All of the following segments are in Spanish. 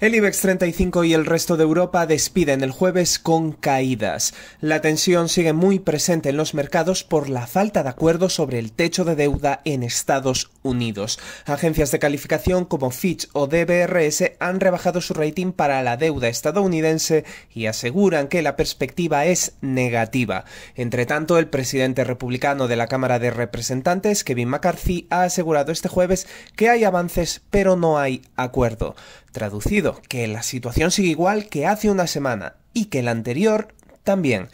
El IBEX 35 y el resto de Europa despiden el jueves con caídas. La tensión sigue muy presente en los mercados por la falta de acuerdo sobre el techo de deuda en Estados Unidos. Unidos. Agencias de calificación como Fitch o DBRS han rebajado su rating para la deuda estadounidense y aseguran que la perspectiva es negativa. Entre tanto, el presidente republicano de la Cámara de Representantes, Kevin McCarthy, ha asegurado este jueves que hay avances pero no hay acuerdo. Traducido, que la situación sigue igual que hace una semana y que la anterior también.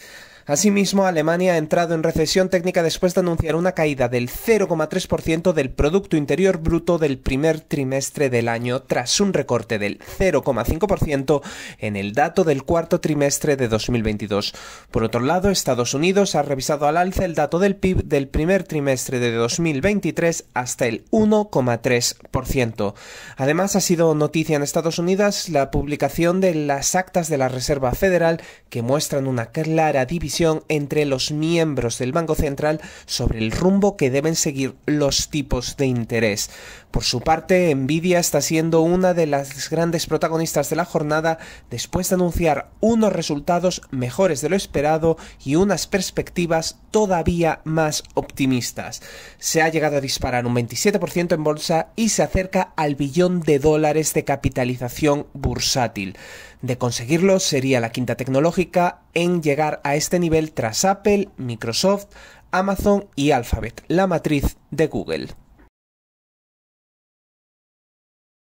Asimismo, Alemania ha entrado en recesión técnica después de anunciar una caída del 0,3% del Producto Interior Bruto del primer trimestre del año, tras un recorte del 0,5% en el dato del cuarto trimestre de 2022. Por otro lado, Estados Unidos ha revisado al alza el dato del PIB del primer trimestre de 2023 hasta el 1,3%. Además, ha sido noticia en Estados Unidos la publicación de las actas de la Reserva Federal que muestran una clara división entre los miembros del Banco Central sobre el rumbo que deben seguir los tipos de interés. Por su parte, Nvidia está siendo una de las grandes protagonistas de la jornada después de anunciar unos resultados mejores de lo esperado y unas perspectivas todavía más optimistas. Se ha llegado a disparar un 27% en bolsa y se acerca al billón de dólares de capitalización bursátil. De conseguirlo sería la quinta tecnológica en llegar a este nivel tras Apple, Microsoft, Amazon y Alphabet, la matriz de Google.